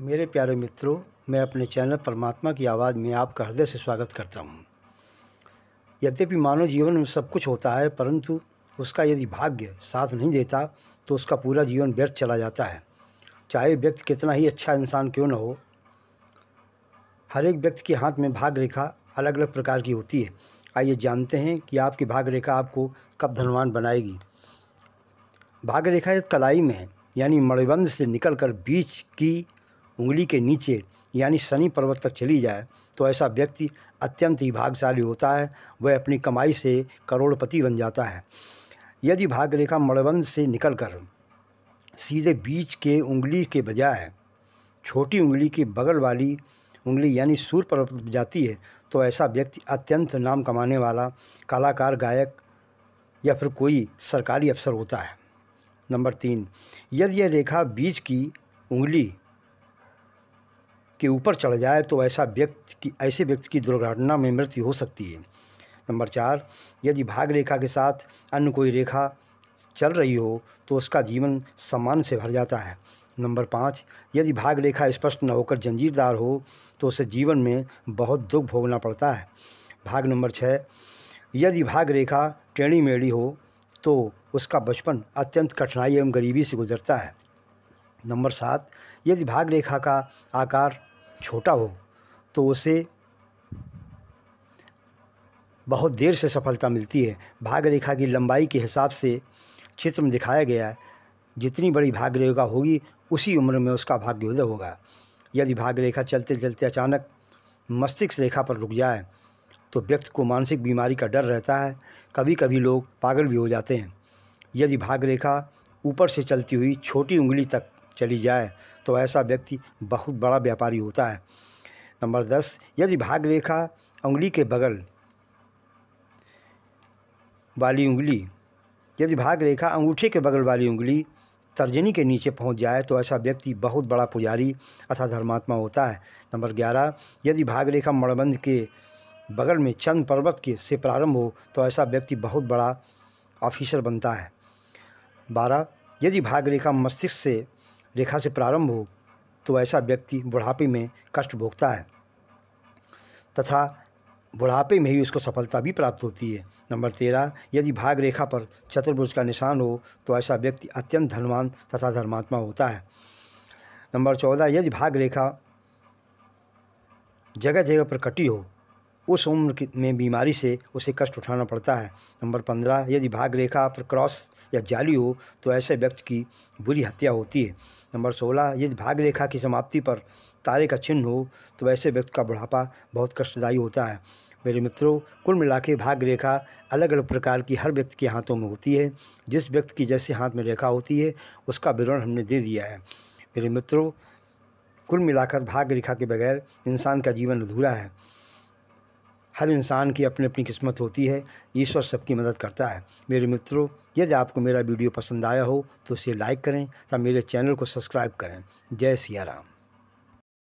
मेरे प्यारे मित्रों मैं अपने चैनल परमात्मा की आवाज़ में आपका हृदय से स्वागत करता हूँ यद्यपि मानव जीवन में सब कुछ होता है परंतु उसका यदि भाग्य साथ नहीं देता तो उसका पूरा जीवन व्यर्थ चला जाता है चाहे व्यक्ति कितना ही अच्छा इंसान क्यों न हो हर एक व्यक्ति के हाथ में भाग रेखा अलग अलग प्रकार की होती है आइए जानते हैं कि आपकी भाग रेखा आपको कब धनवान बनाएगी भाग रेखा कलाई में है यानी मणिबंध से निकलकर बीच की उंगली के नीचे यानी शनि पर्वत तक चली जाए तो ऐसा व्यक्ति अत्यंत ही भाग्यशाली होता है वह अपनी कमाई से करोड़पति बन जाता है यदि भाग्य रेखा मणबंध से निकलकर सीधे बीच के उंगली के बजाय छोटी उंगली की बगल वाली उंगली यानी सूर पर जाती है तो ऐसा व्यक्ति अत्यंत नाम कमाने वाला कलाकार गायक या फिर कोई सरकारी अफसर होता है नंबर तीन यदि यह रेखा बीच की उंगली के ऊपर चढ़ जाए तो ऐसा व्यक्ति की ऐसे व्यक्ति की दुर्घटना में मृत्यु हो सकती है नंबर चार यदि भाग रेखा के साथ अन्य कोई रेखा चल रही हो तो उसका जीवन सम्मान से भर जाता है नंबर पाँच यदि भाग रेखा स्पष्ट न होकर जंजीरदार हो तो उसे जीवन में बहुत दुख भोगना पड़ता है भाग नंबर छः यदि भाग रेखा टेढ़ी मेढ़ी हो तो उसका बचपन अत्यंत कठिनाई एवं गरीबी से गुजरता है नंबर सात यदि भाग रेखा का आकार छोटा हो तो उसे बहुत देर से सफलता मिलती है भाग रेखा की लंबाई के हिसाब से चित्र में दिखाया गया है जितनी बड़ी भाग रेखा होगी उसी उम्र में उसका भाग्योदय होगा यदि भाग रेखा चलते चलते अचानक मस्तिष्क रेखा पर रुक जाए तो व्यक्ति को मानसिक बीमारी का डर रहता है कभी कभी लोग पागल भी हो जाते हैं यदि भाग रेखा ऊपर से चलती हुई छोटी उंगली तक चली जाए तो ऐसा व्यक्ति बहुत बड़ा व्यापारी होता है नंबर दस यदि भाग रेखा उंगली के बगल वाली उंगली यदि भाग रेखा अंगूठे के बगल वाली उंगली तर्जनी के नीचे पहुंच जाए तो ऐसा व्यक्ति बहुत बड़ा पुजारी अथा धर्मात्मा होता है नंबर ग्यारह यदि भाग रेखा मणबंध के बगल में चंद पर्वत के से प्रारंभ हो तो ऐसा व्यक्ति बहुत बड़ा ऑफिसर बनता है बारह यदि भाग रेखा मस्तिष्क से रेखा से प्रारंभ हो तो ऐसा व्यक्ति बुढ़ापे में कष्ट भोगता है तथा बुढ़ापे में ही उसको सफलता भी प्राप्त होती है नंबर तेरह यदि भाग रेखा पर चतुर्भुज का निशान हो तो ऐसा व्यक्ति अत्यंत धनवान तथा धर्मात्मा होता है नंबर चौदह यदि भाग रेखा जगह जगह पर कटी हो उस उम्र में बीमारी से उसे कष्ट उठाना पड़ता है नंबर पंद्रह यदि भाग रेखा पर क्रॉस या जाली हो तो ऐसे व्यक्ति की बुरी हत्या होती है नंबर सोलह यदि भाग रेखा की समाप्ति पर तारे का चिन्ह हो तो ऐसे व्यक्ति का बुढ़ापा बहुत कष्टदायी होता है मेरे मित्रों कुल मिला के भाग्य रेखा अलग अलग प्रकार की हर व्यक्ति के हाथों में होती है जिस व्यक्ति की जैसे हाथ में रेखा होती है उसका विवरण हमने दे दिया है मेरे मित्रों कुल मिलाकर भाग रेखा के बगैर इंसान का जीवन अधूरा है हर इंसान की अपनी अपनी किस्मत होती है ईश्वर सबकी मदद करता है मेरे मित्रों यदि आपको मेरा वीडियो पसंद आया हो तो उसे लाइक करें तथा मेरे चैनल को सब्सक्राइब करें जय सिया राम